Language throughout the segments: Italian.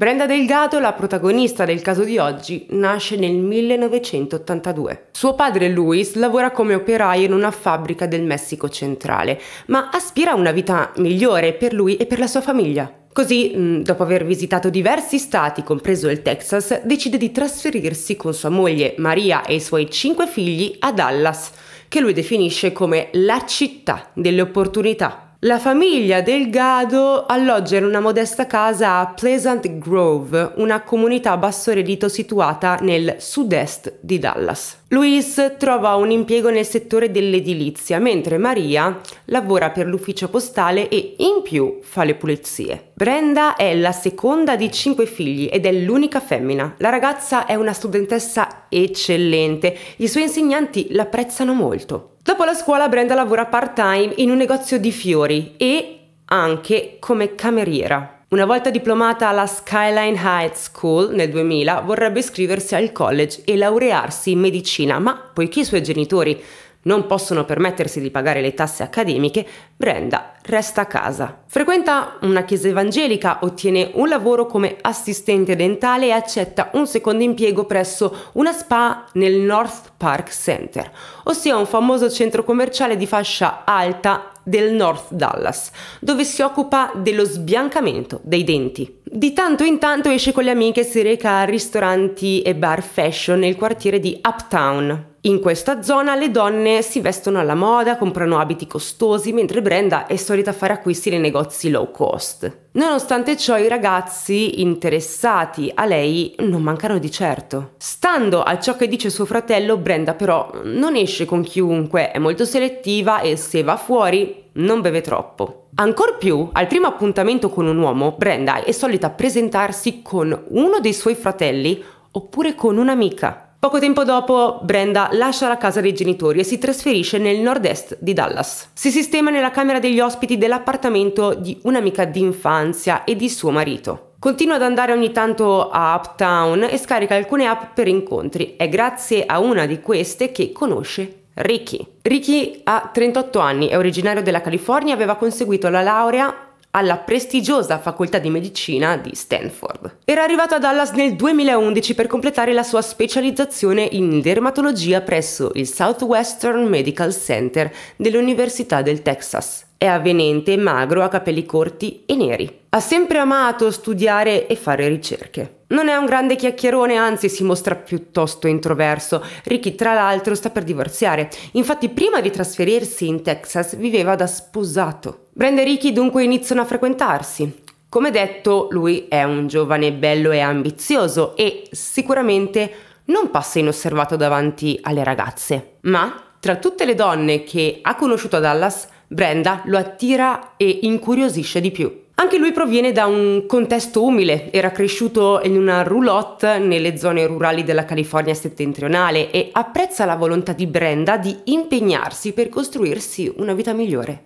Brenda Delgado, la protagonista del caso di oggi, nasce nel 1982. Suo padre Luis lavora come operaio in una fabbrica del Messico centrale, ma aspira a una vita migliore per lui e per la sua famiglia. Così, mm, dopo aver visitato diversi stati, compreso il Texas, decide di trasferirsi con sua moglie Maria e i suoi cinque figli a Dallas, che lui definisce come la città delle opportunità. La famiglia Delgado alloggia in una modesta casa a Pleasant Grove, una comunità a basso reddito situata nel sud-est di Dallas. Luis trova un impiego nel settore dell'edilizia, mentre Maria lavora per l'ufficio postale e in più fa le pulizie. Brenda è la seconda di cinque figli ed è l'unica femmina. La ragazza è una studentessa eccellente, i suoi insegnanti l'apprezzano molto. Dopo la scuola Brenda lavora part-time in un negozio di fiori e anche come cameriera. Una volta diplomata alla Skyline High School nel 2000 vorrebbe iscriversi al college e laurearsi in medicina, ma poiché i suoi genitori non possono permettersi di pagare le tasse accademiche, Brenda resta a casa. Frequenta una chiesa evangelica, ottiene un lavoro come assistente dentale e accetta un secondo impiego presso una spa nel North Park Center, ossia un famoso centro commerciale di fascia alta del North Dallas, dove si occupa dello sbiancamento dei denti. Di tanto in tanto esce con le amiche e si reca a ristoranti e bar fashion nel quartiere di Uptown. In questa zona le donne si vestono alla moda, comprano abiti costosi, mentre Brenda è solita fare acquisti nei negozi low cost. Nonostante ciò i ragazzi interessati a lei non mancano di certo. Stando a ciò che dice suo fratello, Brenda però non esce con chiunque, è molto selettiva e se va fuori non beve troppo. Ancor più, al primo appuntamento con un uomo, Brenda è solita presentarsi con uno dei suoi fratelli oppure con un'amica. Poco tempo dopo, Brenda lascia la casa dei genitori e si trasferisce nel nord-est di Dallas. Si sistema nella camera degli ospiti dell'appartamento di un'amica d'infanzia e di suo marito. Continua ad andare ogni tanto a Uptown e scarica alcune app per incontri. È grazie a una di queste che conosce Ricky. Ricky ha 38 anni, è originario della California, e aveva conseguito la laurea alla prestigiosa facoltà di medicina di Stanford. Era arrivato a Dallas nel 2011 per completare la sua specializzazione in dermatologia presso il Southwestern Medical Center dell'Università del Texas. È avvenente, magro, ha capelli corti e neri. Ha sempre amato studiare e fare ricerche. Non è un grande chiacchierone, anzi si mostra piuttosto introverso. Ricky, tra l'altro, sta per divorziare. Infatti, prima di trasferirsi in Texas, viveva da sposato. Brenda e Ricky dunque iniziano a frequentarsi. Come detto, lui è un giovane bello e ambizioso e sicuramente non passa inosservato davanti alle ragazze. Ma tra tutte le donne che ha conosciuto a Dallas, Brenda lo attira e incuriosisce di più. Anche lui proviene da un contesto umile, era cresciuto in una roulotte nelle zone rurali della California settentrionale e apprezza la volontà di Brenda di impegnarsi per costruirsi una vita migliore.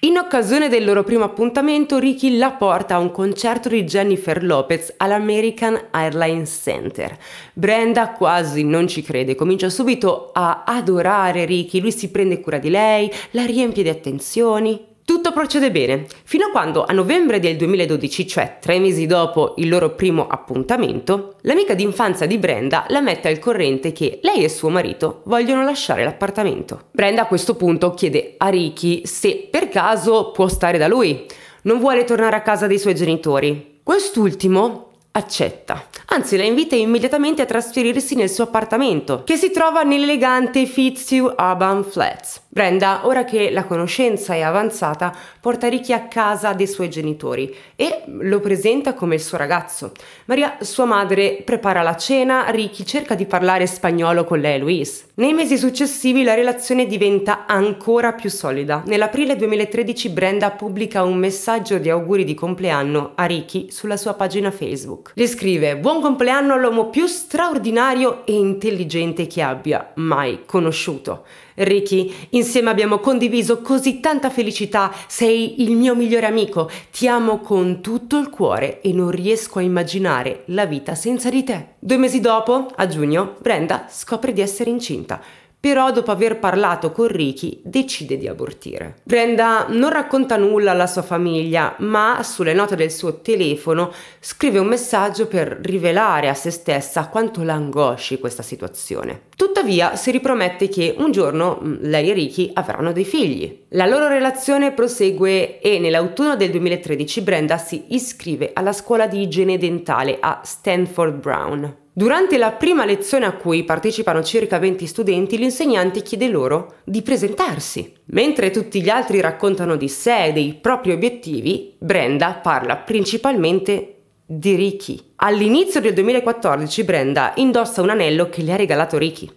In occasione del loro primo appuntamento, Ricky la porta a un concerto di Jennifer Lopez all'American Airlines Center. Brenda quasi non ci crede, comincia subito a adorare Ricky, lui si prende cura di lei, la riempie di attenzioni. Tutto procede bene, fino a quando a novembre del 2012, cioè tre mesi dopo il loro primo appuntamento, l'amica d'infanzia di Brenda la mette al corrente che lei e suo marito vogliono lasciare l'appartamento. Brenda a questo punto chiede a Ricky se per caso può stare da lui, non vuole tornare a casa dei suoi genitori. Quest'ultimo accetta, anzi la invita immediatamente a trasferirsi nel suo appartamento, che si trova nell'elegante Fitzhugh Urban Flats. Brenda, ora che la conoscenza è avanzata, porta Ricky a casa dei suoi genitori e lo presenta come il suo ragazzo. Maria, sua madre, prepara la cena, Ricky cerca di parlare spagnolo con lei e Luis. Nei mesi successivi la relazione diventa ancora più solida. Nell'aprile 2013 Brenda pubblica un messaggio di auguri di compleanno a Ricky sulla sua pagina Facebook. Gli scrive Buon compleanno all'uomo più straordinario e intelligente che abbia mai conosciuto. Ricky, insieme abbiamo condiviso così tanta felicità, sei il mio migliore amico, ti amo con tutto il cuore e non riesco a immaginare la vita senza di te. Due mesi dopo, a giugno, Brenda scopre di essere incinta però dopo aver parlato con Ricky decide di abortire. Brenda non racconta nulla alla sua famiglia, ma sulle note del suo telefono scrive un messaggio per rivelare a se stessa quanto l'angosci questa situazione. Tuttavia si ripromette che un giorno mm, lei e Ricky avranno dei figli. La loro relazione prosegue e nell'autunno del 2013 Brenda si iscrive alla scuola di igiene dentale a Stanford Brown. Durante la prima lezione a cui partecipano circa 20 studenti, l'insegnante chiede loro di presentarsi. Mentre tutti gli altri raccontano di sé e dei propri obiettivi, Brenda parla principalmente di Ricky. All'inizio del 2014 Brenda indossa un anello che le ha regalato Ricky.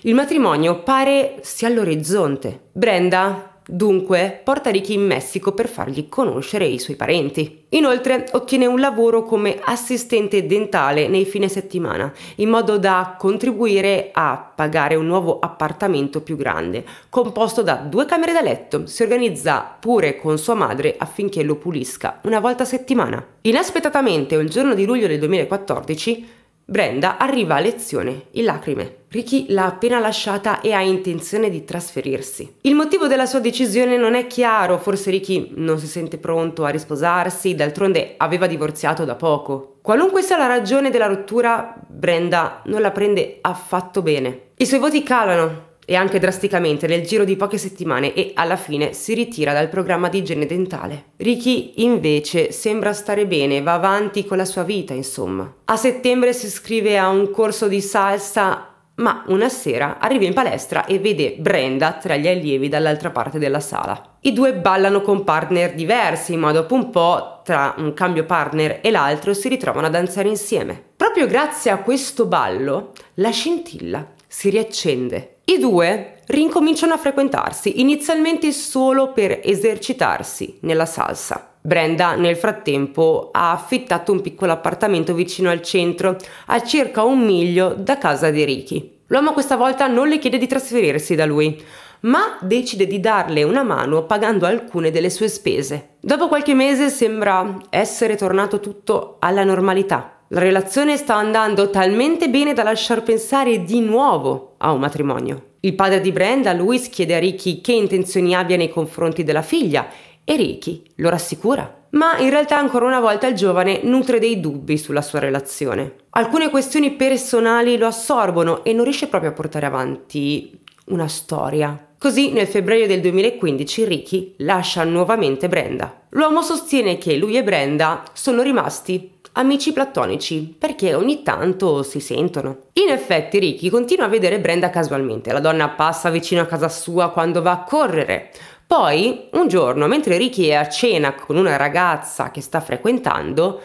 Il matrimonio pare sia all'orizzonte. Brenda dunque porta Ricky in Messico per fargli conoscere i suoi parenti. Inoltre ottiene un lavoro come assistente dentale nei fine settimana, in modo da contribuire a pagare un nuovo appartamento più grande, composto da due camere da letto. Si organizza pure con sua madre affinché lo pulisca una volta a settimana. Inaspettatamente, un giorno di luglio del 2014, Brenda arriva a lezione in lacrime. Ricky l'ha appena lasciata e ha intenzione di trasferirsi. Il motivo della sua decisione non è chiaro, forse Ricky non si sente pronto a risposarsi, d'altronde aveva divorziato da poco. Qualunque sia la ragione della rottura, Brenda non la prende affatto bene. I suoi voti calano, e anche drasticamente nel giro di poche settimane e alla fine si ritira dal programma di igiene dentale. Ricky invece sembra stare bene, va avanti con la sua vita insomma. A settembre si iscrive a un corso di salsa ma una sera arriva in palestra e vede Brenda tra gli allievi dall'altra parte della sala. I due ballano con partner diversi, ma dopo un po', tra un cambio partner e l'altro, si ritrovano a danzare insieme. Proprio grazie a questo ballo, la scintilla si riaccende i due rincominciano a frequentarsi, inizialmente solo per esercitarsi nella salsa. Brenda nel frattempo ha affittato un piccolo appartamento vicino al centro, a circa un miglio da casa di Ricky. L'uomo questa volta non le chiede di trasferirsi da lui, ma decide di darle una mano pagando alcune delle sue spese. Dopo qualche mese sembra essere tornato tutto alla normalità. La relazione sta andando talmente bene da lasciar pensare di nuovo a un matrimonio. Il padre di Brenda, Louis, chiede a Ricky che intenzioni abbia nei confronti della figlia e Ricky lo rassicura. Ma in realtà ancora una volta il giovane nutre dei dubbi sulla sua relazione. Alcune questioni personali lo assorbono e non riesce proprio a portare avanti una storia. Così nel febbraio del 2015 Ricky lascia nuovamente Brenda. L'uomo sostiene che lui e Brenda sono rimasti amici platonici, perché ogni tanto si sentono. In effetti Ricky continua a vedere Brenda casualmente, la donna passa vicino a casa sua quando va a correre. Poi, un giorno, mentre Ricky è a cena con una ragazza che sta frequentando,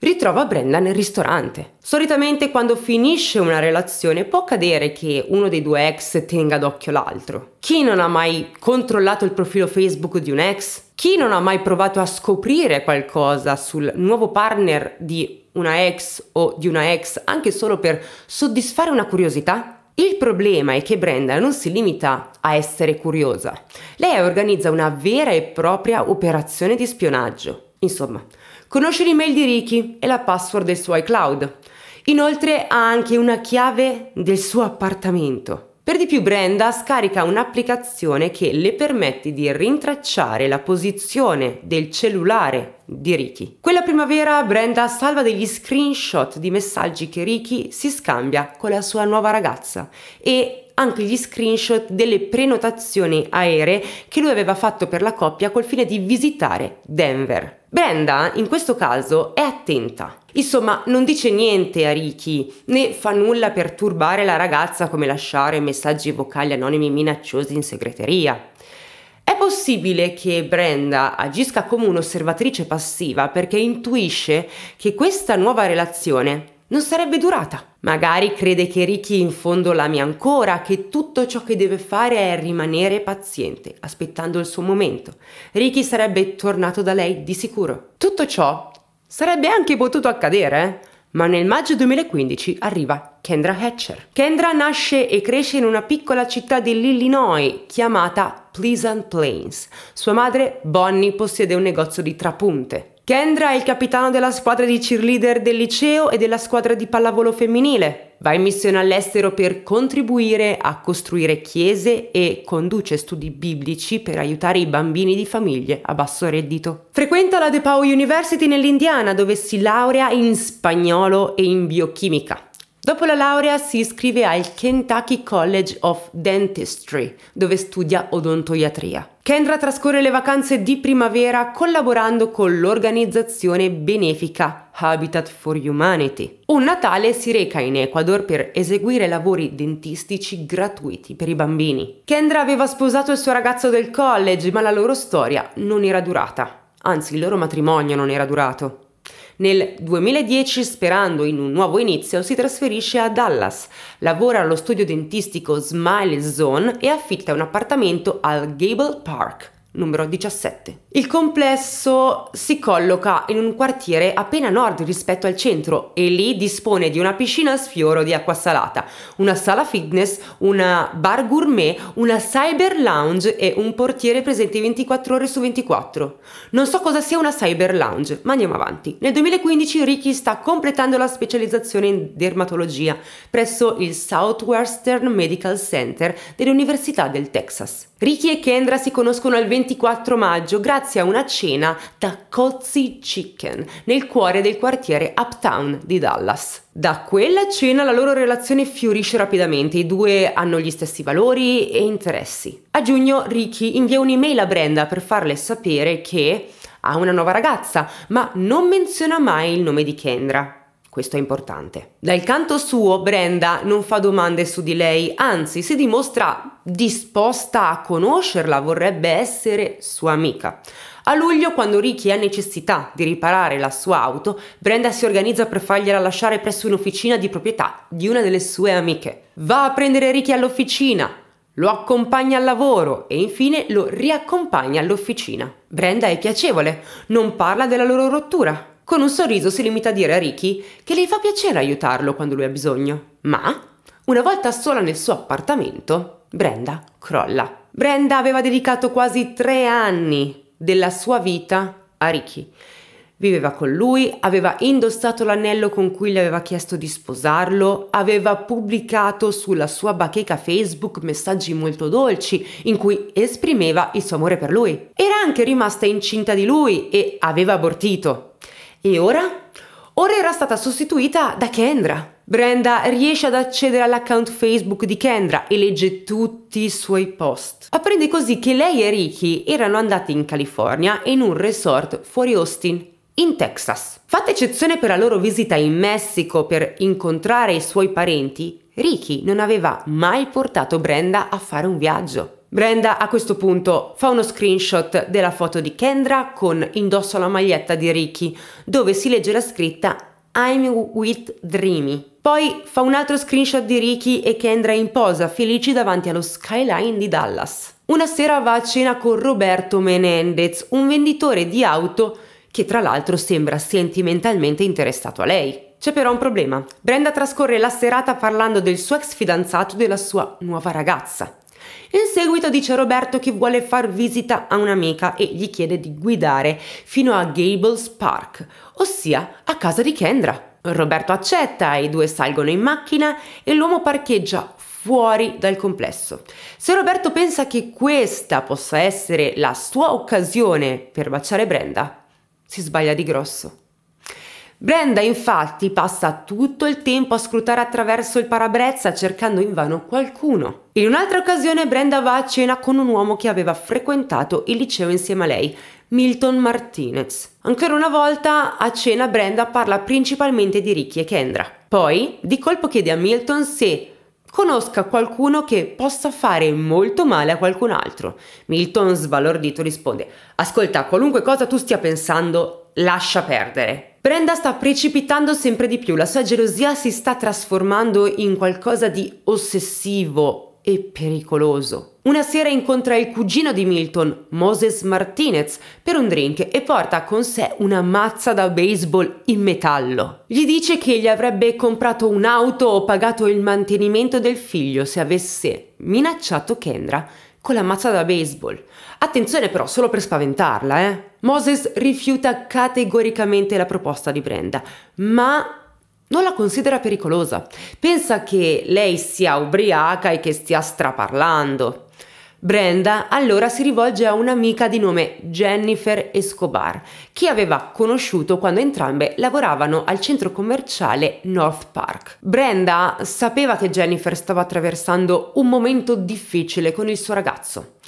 ritrova Brenda nel ristorante. Solitamente quando finisce una relazione può accadere che uno dei due ex tenga d'occhio l'altro. Chi non ha mai controllato il profilo Facebook di un ex? Chi non ha mai provato a scoprire qualcosa sul nuovo partner di una ex o di una ex anche solo per soddisfare una curiosità? Il problema è che Brenda non si limita a essere curiosa. Lei organizza una vera e propria operazione di spionaggio. Insomma, conosce l'email di Ricky e la password del suo iCloud. Inoltre ha anche una chiave del suo appartamento. Per di più Brenda scarica un'applicazione che le permette di rintracciare la posizione del cellulare di Ricky. Quella primavera Brenda salva degli screenshot di messaggi che Ricky si scambia con la sua nuova ragazza e anche gli screenshot delle prenotazioni aeree che lui aveva fatto per la coppia col fine di visitare Denver. Brenda, in questo caso, è attenta. Insomma, non dice niente a Ricky, né fa nulla per turbare la ragazza come lasciare messaggi vocali anonimi minacciosi in segreteria. È possibile che Brenda agisca come un'osservatrice passiva perché intuisce che questa nuova relazione non sarebbe durata. Magari crede che Ricky in fondo l'ami ancora, che tutto ciò che deve fare è rimanere paziente, aspettando il suo momento. Ricky sarebbe tornato da lei di sicuro. Tutto ciò sarebbe anche potuto accadere, eh? ma nel maggio 2015 arriva Kendra Hatcher. Kendra nasce e cresce in una piccola città dell'Illinois chiamata Pleasant Plains. Sua madre, Bonnie, possiede un negozio di trapunte. Kendra è il capitano della squadra di cheerleader del liceo e della squadra di pallavolo femminile. Va in missione all'estero per contribuire a costruire chiese e conduce studi biblici per aiutare i bambini di famiglie a basso reddito. Frequenta la DePauw University nell'Indiana dove si laurea in spagnolo e in biochimica. Dopo la laurea si iscrive al Kentucky College of Dentistry, dove studia odontoiatria. Kendra trascorre le vacanze di primavera collaborando con l'organizzazione benefica Habitat for Humanity. Un Natale si reca in Ecuador per eseguire lavori dentistici gratuiti per i bambini. Kendra aveva sposato il suo ragazzo del college, ma la loro storia non era durata. Anzi, il loro matrimonio non era durato. Nel 2010, sperando in un nuovo inizio, si trasferisce a Dallas, lavora allo studio dentistico Smile Zone e affitta un appartamento al Gable Park numero 17. Il complesso si colloca in un quartiere appena nord rispetto al centro e lì dispone di una piscina a sfioro di acqua salata, una sala fitness, una bar gourmet, una cyber lounge e un portiere presente 24 ore su 24. Non so cosa sia una cyber lounge, ma andiamo avanti. Nel 2015 Ricky sta completando la specializzazione in dermatologia presso il Southwestern Medical Center dell'Università del Texas. Ricky e Kendra si conoscono il 24 maggio grazie a una cena da Cozy Chicken nel cuore del quartiere Uptown di Dallas. Da quella cena la loro relazione fiorisce rapidamente, i due hanno gli stessi valori e interessi. A giugno Ricky invia un'email a Brenda per farle sapere che ha una nuova ragazza, ma non menziona mai il nome di Kendra. Questo è importante. Dal canto suo, Brenda non fa domande su di lei, anzi si dimostra disposta a conoscerla, vorrebbe essere sua amica. A luglio, quando Ricky ha necessità di riparare la sua auto, Brenda si organizza per fargliela lasciare presso un'officina di proprietà di una delle sue amiche. Va a prendere Ricky all'officina, lo accompagna al lavoro e infine lo riaccompagna all'officina. Brenda è piacevole, non parla della loro rottura, con un sorriso si limita a dire a Ricky che le fa piacere aiutarlo quando lui ha bisogno. Ma, una volta sola nel suo appartamento, Brenda crolla. Brenda aveva dedicato quasi tre anni della sua vita a Ricky. Viveva con lui, aveva indossato l'anello con cui le aveva chiesto di sposarlo, aveva pubblicato sulla sua bacheca Facebook messaggi molto dolci in cui esprimeva il suo amore per lui. Era anche rimasta incinta di lui e aveva abortito. E ora? Ora era stata sostituita da Kendra. Brenda riesce ad accedere all'account Facebook di Kendra e legge tutti i suoi post. Apprende così che lei e Ricky erano andati in California in un resort fuori Austin, in Texas. Fatta eccezione per la loro visita in Messico per incontrare i suoi parenti, Ricky non aveva mai portato Brenda a fare un viaggio. Brenda a questo punto fa uno screenshot della foto di Kendra con indosso la maglietta di Ricky, dove si legge la scritta I'm with Dreamy. Poi fa un altro screenshot di Ricky e Kendra in posa, felici davanti allo skyline di Dallas. Una sera va a cena con Roberto Menendez, un venditore di auto che tra l'altro sembra sentimentalmente interessato a lei. C'è però un problema. Brenda trascorre la serata parlando del suo ex fidanzato e della sua nuova ragazza. In seguito dice Roberto che vuole far visita a un'amica e gli chiede di guidare fino a Gables Park, ossia a casa di Kendra. Roberto accetta, i due salgono in macchina e l'uomo parcheggia fuori dal complesso. Se Roberto pensa che questa possa essere la sua occasione per baciare Brenda, si sbaglia di grosso. Brenda infatti passa tutto il tempo a scrutare attraverso il parabrezza cercando invano qualcuno. In un'altra occasione Brenda va a cena con un uomo che aveva frequentato il liceo insieme a lei, Milton Martinez. Ancora una volta a cena Brenda parla principalmente di Ricky e Kendra. Poi di colpo chiede a Milton se conosca qualcuno che possa fare molto male a qualcun altro. Milton sbalordito risponde Ascolta, qualunque cosa tu stia pensando lascia perdere. Brenda sta precipitando sempre di più, la sua gelosia si sta trasformando in qualcosa di ossessivo e pericoloso. Una sera incontra il cugino di Milton, Moses Martinez, per un drink e porta con sé una mazza da baseball in metallo. Gli dice che gli avrebbe comprato un'auto o pagato il mantenimento del figlio se avesse minacciato Kendra con la mazza da baseball. Attenzione però, solo per spaventarla, eh. Moses rifiuta categoricamente la proposta di Brenda, ma non la considera pericolosa. Pensa che lei sia ubriaca e che stia straparlando. Brenda allora si rivolge a un'amica di nome Jennifer Escobar, che aveva conosciuto quando entrambe lavoravano al centro commerciale North Park. Brenda sapeva che Jennifer stava attraversando un momento difficile con il suo ragazzo.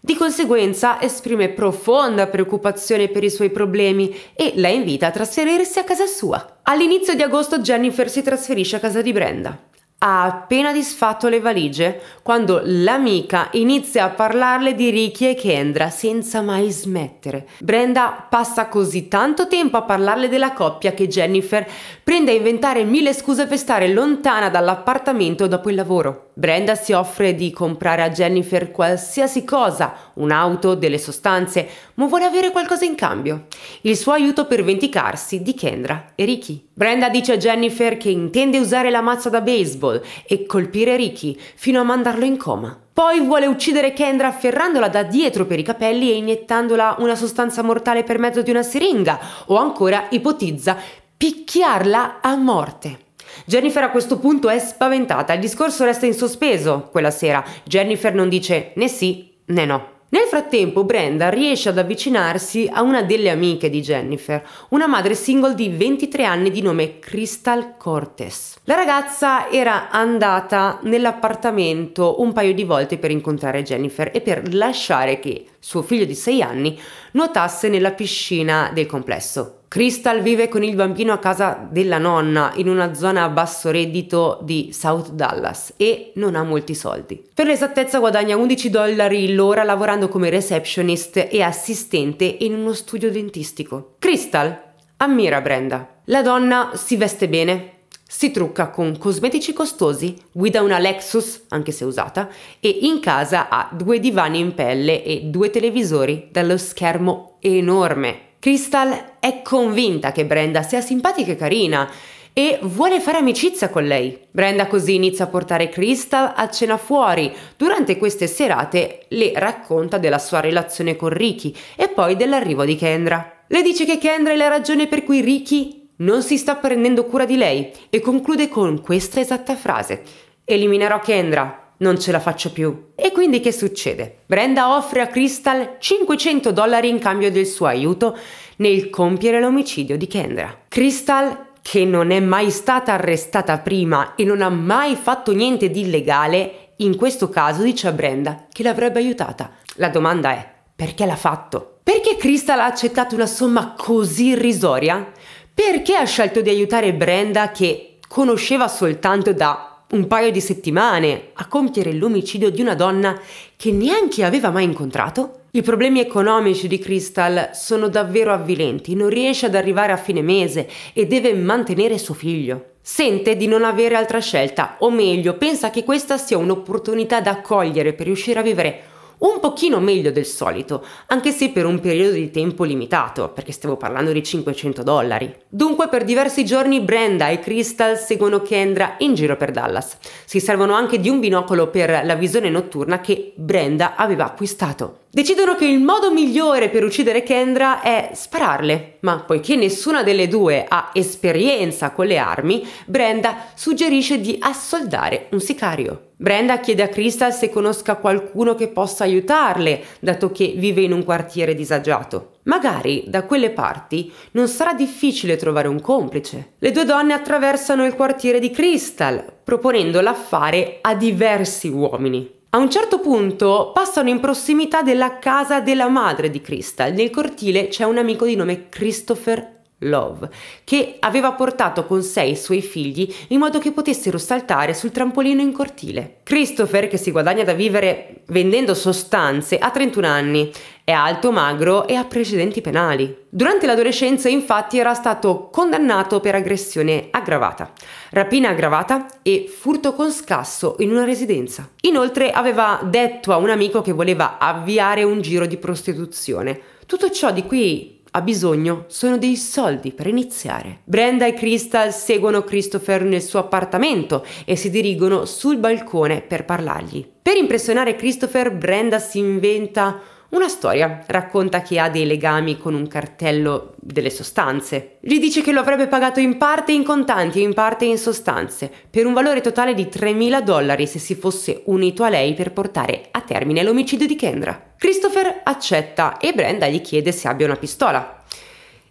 Di conseguenza esprime profonda preoccupazione per i suoi problemi e la invita a trasferirsi a casa sua. All'inizio di agosto Jennifer si trasferisce a casa di Brenda. Ha appena disfatto le valigie quando l'amica inizia a parlarle di Ricky e Kendra senza mai smettere. Brenda passa così tanto tempo a parlarle della coppia che Jennifer prende a inventare mille scuse per stare lontana dall'appartamento dopo il lavoro. Brenda si offre di comprare a Jennifer qualsiasi cosa, un'auto, delle sostanze, ma vuole avere qualcosa in cambio, il suo aiuto per vendicarsi di Kendra e Ricky. Brenda dice a Jennifer che intende usare la mazza da baseball e colpire Ricky fino a mandarlo in coma. Poi vuole uccidere Kendra afferrandola da dietro per i capelli e iniettandola una sostanza mortale per mezzo di una siringa o ancora ipotizza picchiarla a morte. Jennifer a questo punto è spaventata, il discorso resta in sospeso quella sera. Jennifer non dice né sì né no. Nel frattempo Brenda riesce ad avvicinarsi a una delle amiche di Jennifer, una madre single di 23 anni di nome Crystal Cortes. La ragazza era andata nell'appartamento un paio di volte per incontrare Jennifer e per lasciare che suo figlio di 6 anni nuotasse nella piscina del complesso. Crystal vive con il bambino a casa della nonna in una zona a basso reddito di South Dallas e non ha molti soldi. Per l'esattezza guadagna 11 dollari l'ora lavorando come receptionist e assistente in uno studio dentistico. Crystal ammira Brenda. La donna si veste bene, si trucca con cosmetici costosi, guida una Lexus, anche se usata, e in casa ha due divani in pelle e due televisori dallo schermo enorme Crystal è convinta che Brenda sia simpatica e carina e vuole fare amicizia con lei. Brenda così inizia a portare Crystal a cena fuori. Durante queste serate le racconta della sua relazione con Ricky e poi dell'arrivo di Kendra. Le dice che Kendra è la ragione per cui Ricky non si sta prendendo cura di lei e conclude con questa esatta frase. Eliminerò Kendra, non ce la faccio più. E quindi che succede? Brenda offre a Crystal 500 dollari in cambio del suo aiuto nel compiere l'omicidio di Kendra. Crystal, che non è mai stata arrestata prima e non ha mai fatto niente di illegale, in questo caso dice a Brenda che l'avrebbe aiutata. La domanda è, perché l'ha fatto? Perché Crystal ha accettato una somma così irrisoria? Perché ha scelto di aiutare Brenda che conosceva soltanto da un paio di settimane a compiere l'omicidio di una donna che neanche aveva mai incontrato? I problemi economici di Crystal sono davvero avvilenti, non riesce ad arrivare a fine mese e deve mantenere suo figlio. Sente di non avere altra scelta, o meglio, pensa che questa sia un'opportunità da cogliere per riuscire a vivere un pochino meglio del solito, anche se per un periodo di tempo limitato, perché stiamo parlando di 500 dollari. Dunque per diversi giorni Brenda e Crystal seguono Kendra in giro per Dallas. Si servono anche di un binocolo per la visione notturna che Brenda aveva acquistato. Decidono che il modo migliore per uccidere Kendra è spararle, ma poiché nessuna delle due ha esperienza con le armi, Brenda suggerisce di assoldare un sicario. Brenda chiede a Crystal se conosca qualcuno che possa aiutarle, dato che vive in un quartiere disagiato. Magari da quelle parti non sarà difficile trovare un complice. Le due donne attraversano il quartiere di Crystal, proponendo l'affare a diversi uomini. A un certo punto passano in prossimità della casa della madre di Crystal. Nel cortile c'è un amico di nome Christopher Love, che aveva portato con sé i suoi figli in modo che potessero saltare sul trampolino in cortile. Christopher, che si guadagna da vivere vendendo sostanze, ha 31 anni è alto, magro e ha precedenti penali. Durante l'adolescenza infatti era stato condannato per aggressione aggravata, rapina aggravata e furto con scasso in una residenza. Inoltre aveva detto a un amico che voleva avviare un giro di prostituzione. Tutto ciò di cui ha bisogno sono dei soldi per iniziare. Brenda e Crystal seguono Christopher nel suo appartamento e si dirigono sul balcone per parlargli. Per impressionare Christopher, Brenda si inventa una storia racconta che ha dei legami con un cartello delle sostanze. Gli dice che lo avrebbe pagato in parte in contanti e in parte in sostanze, per un valore totale di 3.000 dollari se si fosse unito a lei per portare a termine l'omicidio di Kendra. Christopher accetta e Brenda gli chiede se abbia una pistola.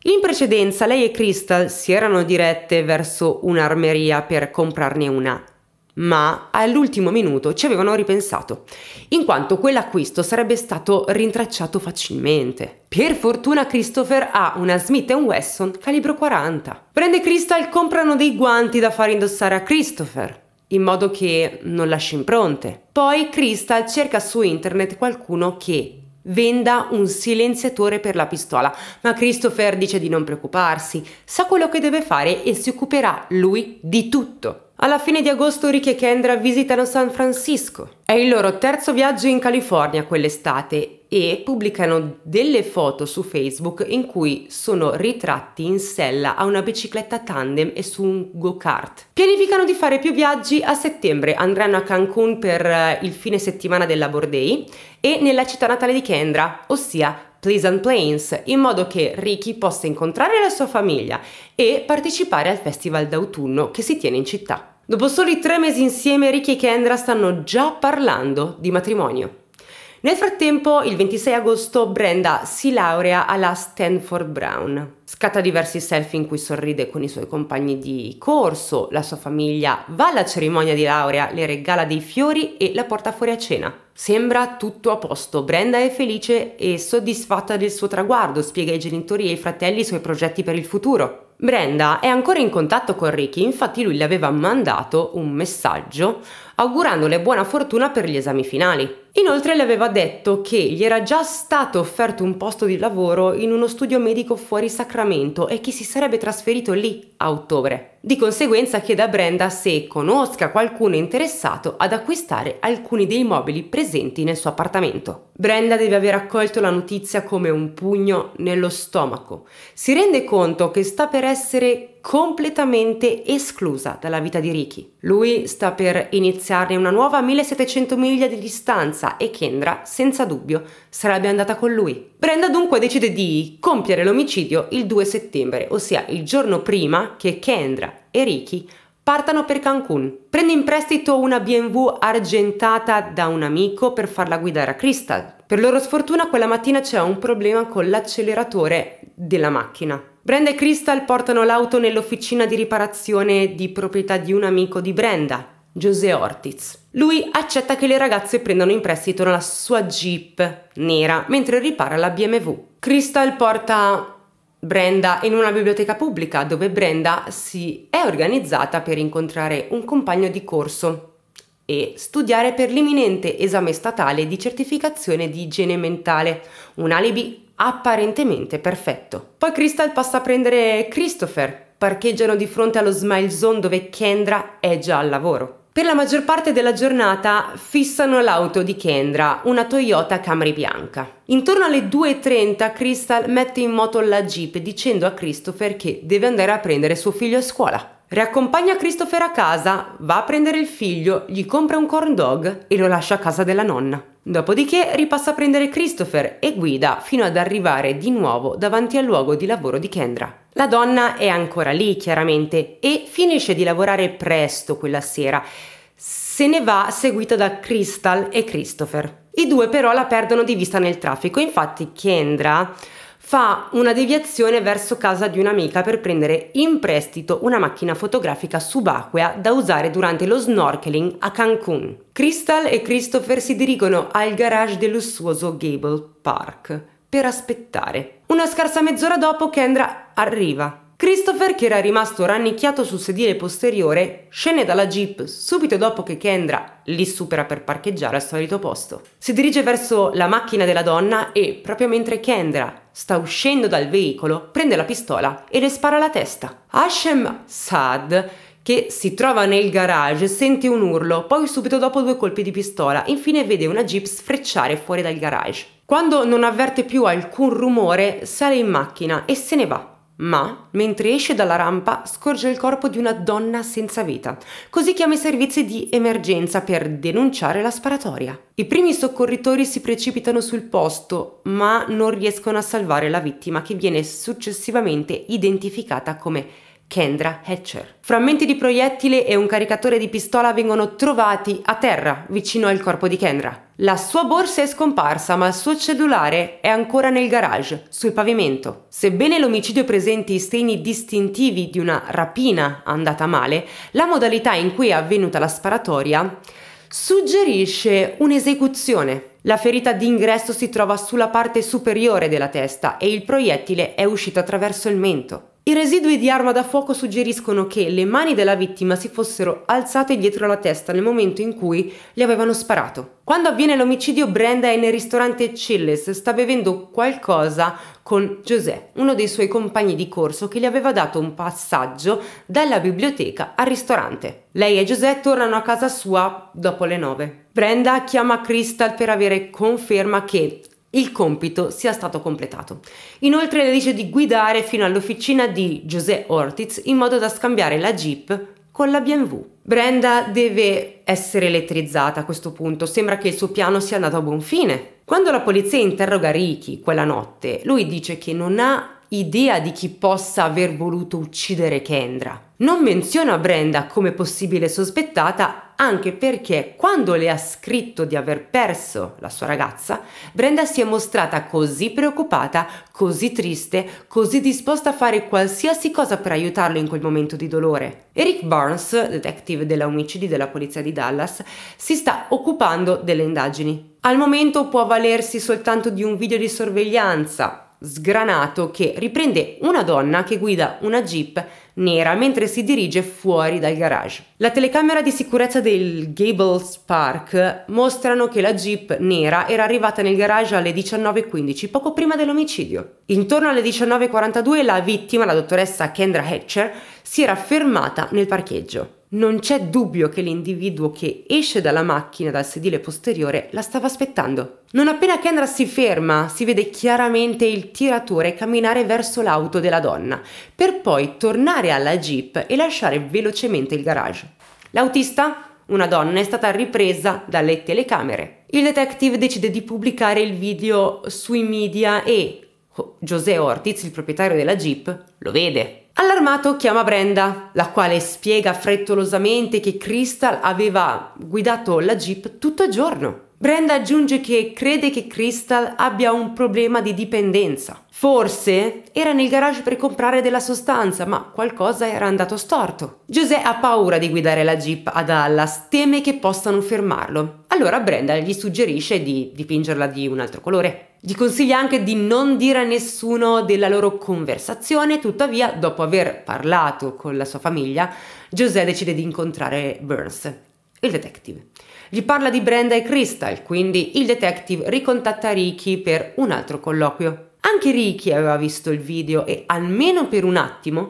In precedenza lei e Crystal si erano dirette verso un'armeria per comprarne una ma all'ultimo minuto ci avevano ripensato, in quanto quell'acquisto sarebbe stato rintracciato facilmente. Per fortuna Christopher ha una Smith Wesson calibro 40. Prende Crystal, e comprano dei guanti da far indossare a Christopher in modo che non lasci impronte. Poi Crystal cerca su internet qualcuno che venda un silenziatore per la pistola, ma Christopher dice di non preoccuparsi, sa quello che deve fare e si occuperà lui di tutto. Alla fine di agosto Rick e Kendra visitano San Francisco. È il loro terzo viaggio in California quell'estate e pubblicano delle foto su Facebook in cui sono ritratti in sella a una bicicletta tandem e su un go-kart. Pianificano di fare più viaggi a settembre, andranno a Cancun per eh, il fine settimana del della Day e nella città natale di Kendra, ossia Pleasant Plains, in modo che Ricky possa incontrare la sua famiglia e partecipare al festival d'autunno che si tiene in città. Dopo soli tre mesi insieme, Ricky e Kendra stanno già parlando di matrimonio. Nel frattempo, il 26 agosto, Brenda si laurea alla Stanford Brown. Scatta diversi selfie in cui sorride con i suoi compagni di corso, la sua famiglia va alla cerimonia di laurea, le regala dei fiori e la porta fuori a cena. Sembra tutto a posto, Brenda è felice e soddisfatta del suo traguardo, spiega ai genitori e ai fratelli i suoi progetti per il futuro. Brenda è ancora in contatto con Ricky, infatti lui le aveva mandato un messaggio augurandole buona fortuna per gli esami finali. Inoltre le aveva detto che gli era già stato offerto un posto di lavoro in uno studio medico fuori Sacramento e che si sarebbe trasferito lì a ottobre. Di conseguenza chiede a Brenda se conosca qualcuno interessato ad acquistare alcuni dei mobili presenti nel suo appartamento. Brenda deve aver accolto la notizia come un pugno nello stomaco. Si rende conto che sta per essere completamente esclusa dalla vita di Ricky. Lui sta per iniziarne una nuova a 1700 miglia di distanza e Kendra, senza dubbio, sarebbe andata con lui. Brenda dunque decide di compiere l'omicidio il 2 settembre, ossia il giorno prima che Kendra e Ricky partano per Cancun. Prende in prestito una BMW argentata da un amico per farla guidare a Crystal. Per loro sfortuna quella mattina c'è un problema con l'acceleratore della macchina. Brenda e Crystal portano l'auto nell'officina di riparazione di proprietà di un amico di Brenda, José Ortiz. Lui accetta che le ragazze prendano in prestito la sua jeep nera mentre ripara la BMW. Crystal porta Brenda in una biblioteca pubblica dove Brenda si è organizzata per incontrare un compagno di corso e studiare per l'imminente esame statale di certificazione di igiene mentale, un alibi apparentemente perfetto. Poi Crystal passa a prendere Christopher, parcheggiano di fronte allo Smile Zone dove Kendra è già al lavoro. Per la maggior parte della giornata fissano l'auto di Kendra, una Toyota Camry bianca. Intorno alle 2.30 Crystal mette in moto la Jeep dicendo a Christopher che deve andare a prendere suo figlio a scuola. Riaccompagna Christopher a casa, va a prendere il figlio, gli compra un corn dog e lo lascia a casa della nonna. Dopodiché ripassa a prendere Christopher e guida fino ad arrivare di nuovo davanti al luogo di lavoro di Kendra. La donna è ancora lì, chiaramente, e finisce di lavorare presto quella sera. Se ne va seguita da Crystal e Christopher. I due però la perdono di vista nel traffico, infatti Kendra fa una deviazione verso casa di un'amica per prendere in prestito una macchina fotografica subacquea da usare durante lo snorkeling a Cancun. Crystal e Christopher si dirigono al garage del lussuoso Gable Park per aspettare. Una scarsa mezz'ora dopo Kendra arriva Christopher, che era rimasto rannicchiato sul sedile posteriore, scende dalla jeep subito dopo che Kendra li supera per parcheggiare al solito posto. Si dirige verso la macchina della donna e, proprio mentre Kendra sta uscendo dal veicolo, prende la pistola e le spara alla testa. Hashem Saad, che si trova nel garage, sente un urlo, poi subito dopo due colpi di pistola, infine vede una jeep sfrecciare fuori dal garage. Quando non avverte più alcun rumore, sale in macchina e se ne va ma mentre esce dalla rampa scorge il corpo di una donna senza vita, così chiama i servizi di emergenza per denunciare la sparatoria. I primi soccorritori si precipitano sul posto, ma non riescono a salvare la vittima che viene successivamente identificata come Kendra Hatcher. Frammenti di proiettile e un caricatore di pistola vengono trovati a terra vicino al corpo di Kendra. La sua borsa è scomparsa, ma il suo cellulare è ancora nel garage, sul pavimento. Sebbene l'omicidio presenti i segni distintivi di una rapina andata male, la modalità in cui è avvenuta la sparatoria suggerisce un'esecuzione. La ferita d'ingresso si trova sulla parte superiore della testa e il proiettile è uscito attraverso il mento. I residui di arma da fuoco suggeriscono che le mani della vittima si fossero alzate dietro la testa nel momento in cui le avevano sparato. Quando avviene l'omicidio, Brenda è nel ristorante Chilles, sta bevendo qualcosa con José, uno dei suoi compagni di corso che gli aveva dato un passaggio dalla biblioteca al ristorante. Lei e José tornano a casa sua dopo le nove. Brenda chiama Crystal per avere conferma che il compito sia stato completato. Inoltre le dice di guidare fino all'officina di José Ortiz in modo da scambiare la Jeep con la BMW. Brenda deve essere elettrizzata a questo punto, sembra che il suo piano sia andato a buon fine. Quando la polizia interroga Ricky quella notte, lui dice che non ha idea di chi possa aver voluto uccidere Kendra. Non menziona Brenda come possibile sospettata anche perché quando le ha scritto di aver perso la sua ragazza, Brenda si è mostrata così preoccupata, così triste, così disposta a fare qualsiasi cosa per aiutarlo in quel momento di dolore. Eric Barnes, detective della omicidi della polizia di Dallas, si sta occupando delle indagini. Al momento può avvalersi soltanto di un video di sorveglianza, sgranato che riprende una donna che guida una jeep nera mentre si dirige fuori dal garage. La telecamera di sicurezza del Gables Park mostrano che la jeep nera era arrivata nel garage alle 19.15, poco prima dell'omicidio. Intorno alle 19.42 la vittima, la dottoressa Kendra Hatcher, si era fermata nel parcheggio. Non c'è dubbio che l'individuo che esce dalla macchina dal sedile posteriore la stava aspettando. Non appena Kendra si ferma, si vede chiaramente il tiratore camminare verso l'auto della donna, per poi tornare alla jeep e lasciare velocemente il garage. L'autista, una donna, è stata ripresa dalle telecamere. Il detective decide di pubblicare il video sui media e oh, José Ortiz, il proprietario della jeep, lo vede. Allarmato chiama Brenda, la quale spiega frettolosamente che Crystal aveva guidato la jeep tutto il giorno. Brenda aggiunge che crede che Crystal abbia un problema di dipendenza. Forse era nel garage per comprare della sostanza, ma qualcosa era andato storto. José ha paura di guidare la jeep a Dallas, teme che possano fermarlo. Allora Brenda gli suggerisce di dipingerla di un altro colore. Gli consiglia anche di non dire a nessuno della loro conversazione, tuttavia dopo aver parlato con la sua famiglia, José decide di incontrare Burns, il detective. Gli parla di Brenda e Crystal, quindi il detective ricontatta Ricky per un altro colloquio. Anche Ricky aveva visto il video e almeno per un attimo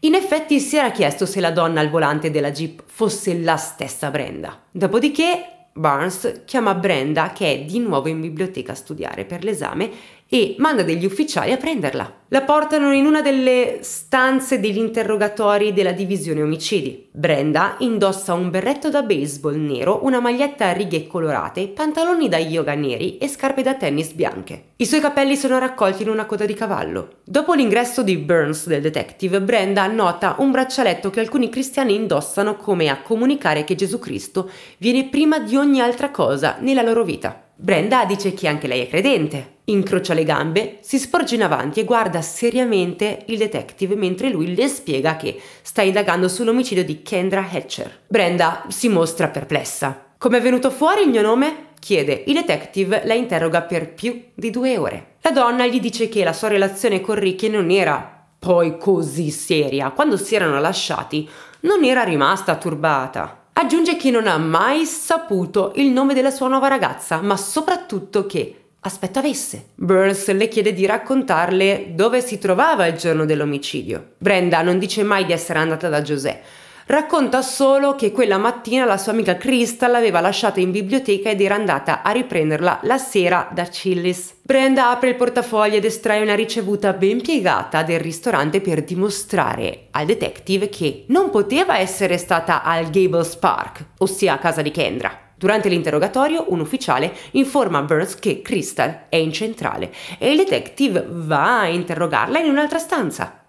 in effetti si era chiesto se la donna al volante della Jeep fosse la stessa Brenda. Dopodiché Barnes chiama Brenda che è di nuovo in biblioteca a studiare per l'esame e manda degli ufficiali a prenderla. La portano in una delle stanze degli interrogatori della divisione omicidi. Brenda indossa un berretto da baseball nero, una maglietta a righe colorate, pantaloni da yoga neri e scarpe da tennis bianche. I suoi capelli sono raccolti in una coda di cavallo. Dopo l'ingresso di Burns del detective, Brenda nota un braccialetto che alcuni cristiani indossano come a comunicare che Gesù Cristo viene prima di ogni altra cosa nella loro vita. Brenda dice che anche lei è credente. Incrocia le gambe, si sporge in avanti e guarda seriamente il detective mentre lui le spiega che sta indagando sull'omicidio di Kendra Hatcher. Brenda si mostra perplessa. Come è venuto fuori il mio nome? chiede. Il detective la interroga per più di due ore. La donna gli dice che la sua relazione con Ricky non era poi così seria. Quando si erano lasciati non era rimasta turbata. Aggiunge che non ha mai saputo il nome della sua nuova ragazza, ma soprattutto che aspetto avesse. Burns le chiede di raccontarle dove si trovava il giorno dell'omicidio. Brenda non dice mai di essere andata da Giuseppe. Racconta solo che quella mattina la sua amica Crystal l'aveva lasciata in biblioteca ed era andata a riprenderla la sera da Chillis. Brenda apre il portafoglio ed estrae una ricevuta ben piegata del ristorante per dimostrare al detective che non poteva essere stata al Gables Park, ossia a casa di Kendra. Durante l'interrogatorio un ufficiale informa Burns che Crystal è in centrale e il detective va a interrogarla in un'altra stanza.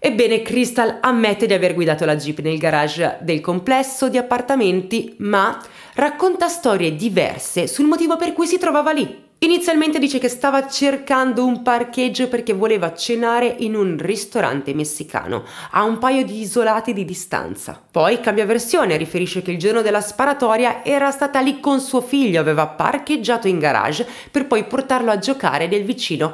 Ebbene, Crystal ammette di aver guidato la Jeep nel garage del complesso di appartamenti, ma racconta storie diverse sul motivo per cui si trovava lì. Inizialmente dice che stava cercando un parcheggio perché voleva cenare in un ristorante messicano, a un paio di isolati di distanza. Poi cambia versione, riferisce che il giorno della sparatoria era stata lì con suo figlio, aveva parcheggiato in garage per poi portarlo a giocare nel vicino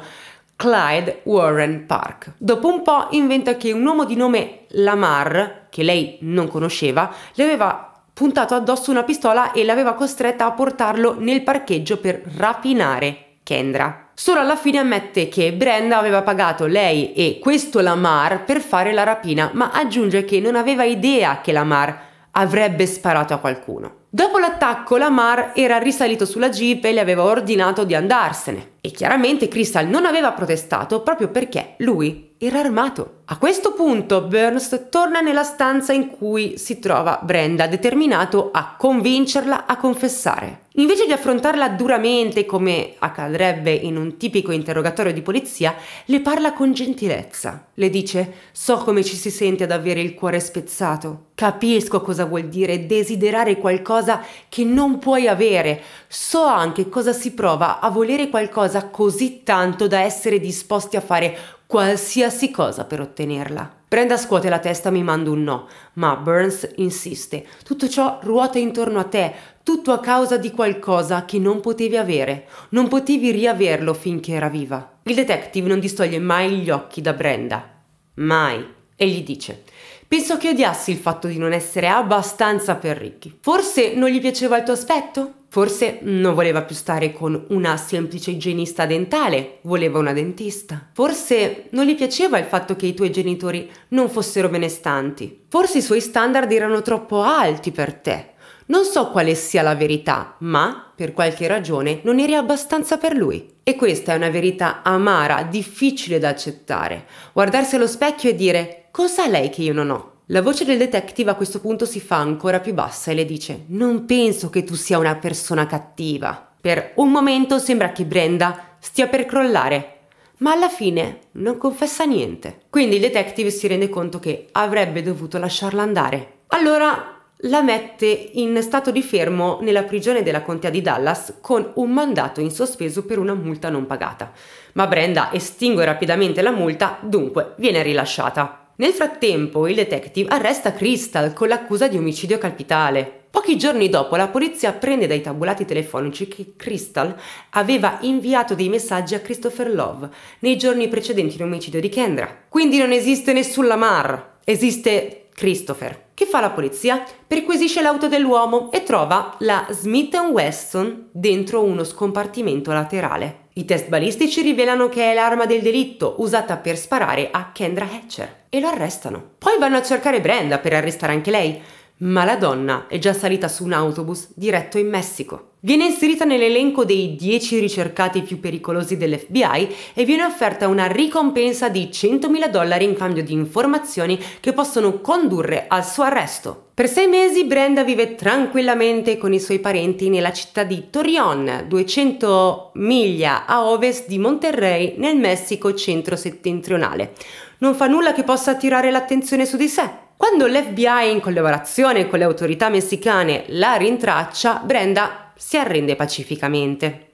Clyde Warren Park. Dopo un po' inventa che un uomo di nome Lamar, che lei non conosceva, le aveva puntato addosso una pistola e l'aveva costretta a portarlo nel parcheggio per rapinare Kendra. Solo alla fine ammette che Brenda aveva pagato lei e questo Lamar per fare la rapina, ma aggiunge che non aveva idea che Lamar avrebbe sparato a qualcuno. Dopo l'attacco, Lamar era risalito sulla jeep e le aveva ordinato di andarsene. E chiaramente Crystal non aveva protestato proprio perché lui era armato. A questo punto Burns torna nella stanza in cui si trova Brenda, determinato a convincerla a confessare. Invece di affrontarla duramente come accadrebbe in un tipico interrogatorio di polizia, le parla con gentilezza. Le dice so come ci si sente ad avere il cuore spezzato, capisco cosa vuol dire desiderare qualcosa che non puoi avere, so anche cosa si prova a volere qualcosa così tanto da essere disposti a fare qualsiasi cosa per ottenerla. Brenda scuote la testa mi manda un no, ma Burns insiste. Tutto ciò ruota intorno a te, tutto a causa di qualcosa che non potevi avere, non potevi riaverlo finché era viva. Il detective non distoglie mai gli occhi da Brenda. Mai. E gli dice, penso che odiassi il fatto di non essere abbastanza per Ricky. Forse non gli piaceva il tuo aspetto? Forse non voleva più stare con una semplice igienista dentale, voleva una dentista. Forse non gli piaceva il fatto che i tuoi genitori non fossero benestanti. Forse i suoi standard erano troppo alti per te. Non so quale sia la verità, ma per qualche ragione non eri abbastanza per lui. E questa è una verità amara, difficile da accettare. Guardarsi allo specchio e dire cos'ha lei che io non ho? La voce del detective a questo punto si fa ancora più bassa e le dice Non penso che tu sia una persona cattiva. Per un momento sembra che Brenda stia per crollare, ma alla fine non confessa niente. Quindi il detective si rende conto che avrebbe dovuto lasciarla andare. Allora la mette in stato di fermo nella prigione della contea di Dallas con un mandato in sospeso per una multa non pagata. Ma Brenda estingue rapidamente la multa, dunque viene rilasciata. Nel frattempo il detective arresta Crystal con l'accusa di omicidio capitale. Pochi giorni dopo la polizia apprende dai tabulati telefonici che Crystal aveva inviato dei messaggi a Christopher Love nei giorni precedenti l'omicidio di Kendra. Quindi non esiste nessun Lamar, esiste Christopher. Che fa la polizia? Perquisisce l'auto dell'uomo e trova la Smith Wesson dentro uno scompartimento laterale. I test balistici rivelano che è l'arma del delitto usata per sparare a Kendra Hatcher e lo arrestano. Poi vanno a cercare Brenda per arrestare anche lei, ma la donna è già salita su un autobus diretto in Messico. Viene inserita nell'elenco dei 10 ricercati più pericolosi dell'FBI e viene offerta una ricompensa di 100.000 dollari in cambio di informazioni che possono condurre al suo arresto. Per sei mesi Brenda vive tranquillamente con i suoi parenti nella città di Torreon, 200 miglia a ovest di Monterrey, nel Messico centro-settentrionale. Non fa nulla che possa attirare l'attenzione su di sé. Quando l'FBI in collaborazione con le autorità messicane la rintraccia, Brenda si arrende pacificamente.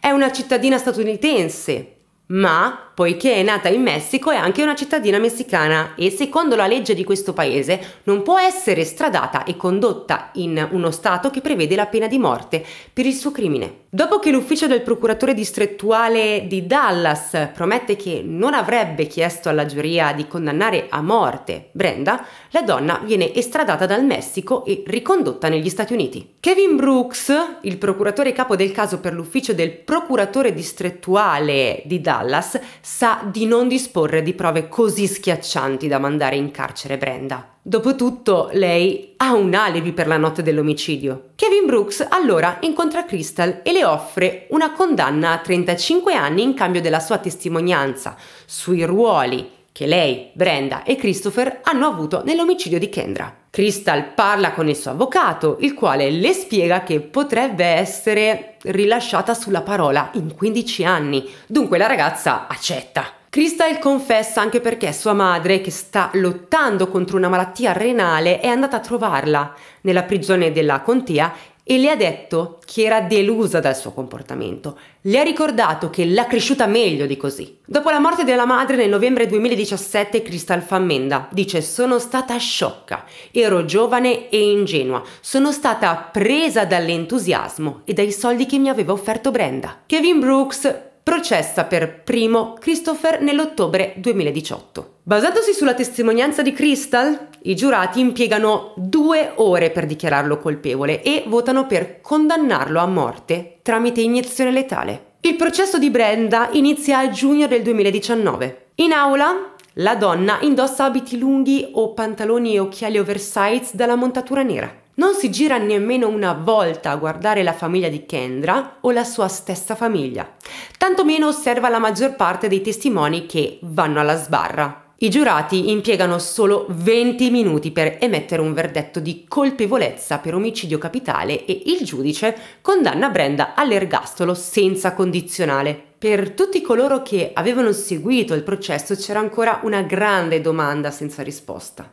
È una cittadina statunitense, ma poiché è nata in Messico è anche una cittadina messicana e secondo la legge di questo paese non può essere stradata e condotta in uno stato che prevede la pena di morte per il suo crimine. Dopo che l'ufficio del procuratore distrettuale di Dallas promette che non avrebbe chiesto alla giuria di condannare a morte Brenda, la donna viene estradata dal Messico e ricondotta negli Stati Uniti. Kevin Brooks, il procuratore capo del caso per l'ufficio del procuratore distrettuale di Dallas, sa di non disporre di prove così schiaccianti da mandare in carcere Brenda. Dopotutto, lei ha un alibi per la notte dell'omicidio. Kevin Brooks allora incontra Crystal e le offre una condanna a 35 anni in cambio della sua testimonianza sui ruoli che lei, Brenda e Christopher hanno avuto nell'omicidio di Kendra. Crystal parla con il suo avvocato, il quale le spiega che potrebbe essere rilasciata sulla parola in 15 anni, dunque la ragazza accetta. Crystal confessa anche perché sua madre, che sta lottando contro una malattia renale, è andata a trovarla nella prigione della contea e le ha detto che era delusa dal suo comportamento. Le ha ricordato che l'ha cresciuta meglio di così. Dopo la morte della madre nel novembre 2017, Crystal Fammenda dice: Sono stata sciocca, ero giovane e ingenua, sono stata presa dall'entusiasmo e dai soldi che mi aveva offerto Brenda. Kevin Brooks processa per primo Christopher nell'ottobre 2018. Basandosi sulla testimonianza di Crystal, i giurati impiegano due ore per dichiararlo colpevole e votano per condannarlo a morte tramite iniezione letale. Il processo di Brenda inizia a giugno del 2019. In aula la donna indossa abiti lunghi o pantaloni e occhiali oversize dalla montatura nera. Non si gira nemmeno una volta a guardare la famiglia di Kendra o la sua stessa famiglia, tantomeno osserva la maggior parte dei testimoni che vanno alla sbarra. I giurati impiegano solo 20 minuti per emettere un verdetto di colpevolezza per omicidio capitale e il giudice condanna Brenda all'ergastolo senza condizionale. Per tutti coloro che avevano seguito il processo c'era ancora una grande domanda senza risposta.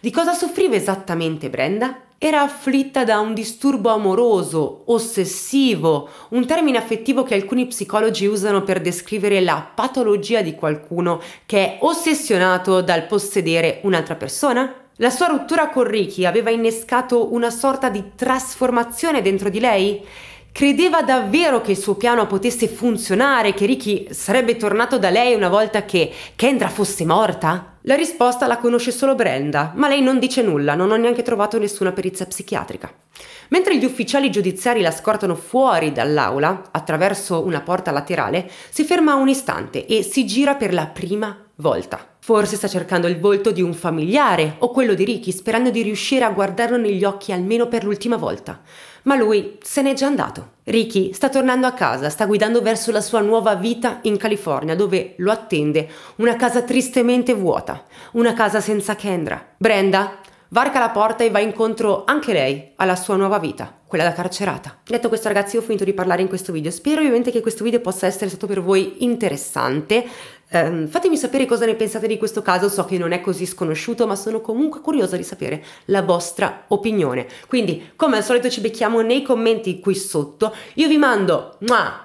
Di cosa soffriva esattamente Brenda? Era afflitta da un disturbo amoroso, ossessivo, un termine affettivo che alcuni psicologi usano per descrivere la patologia di qualcuno che è ossessionato dal possedere un'altra persona? La sua rottura con Ricky aveva innescato una sorta di trasformazione dentro di lei? Credeva davvero che il suo piano potesse funzionare, che Ricky sarebbe tornato da lei una volta che Kendra fosse morta? La risposta la conosce solo Brenda, ma lei non dice nulla, non ho neanche trovato nessuna perizia psichiatrica. Mentre gli ufficiali giudiziari la scortano fuori dall'aula, attraverso una porta laterale, si ferma un istante e si gira per la prima volta. Forse sta cercando il volto di un familiare o quello di Ricky, sperando di riuscire a guardarlo negli occhi almeno per l'ultima volta. Ma lui se n'è già andato. Ricky sta tornando a casa, sta guidando verso la sua nuova vita in California, dove lo attende una casa tristemente vuota, una casa senza Kendra. Brenda varca la porta e va incontro anche lei alla sua nuova vita, quella da carcerata. Detto questo ragazzi, ho finito di parlare in questo video. Spero ovviamente che questo video possa essere stato per voi interessante. Um, fatemi sapere cosa ne pensate di questo caso, so che non è così sconosciuto, ma sono comunque curiosa di sapere la vostra opinione. Quindi, come al solito, ci becchiamo nei commenti qui sotto. Io vi mando... Mua!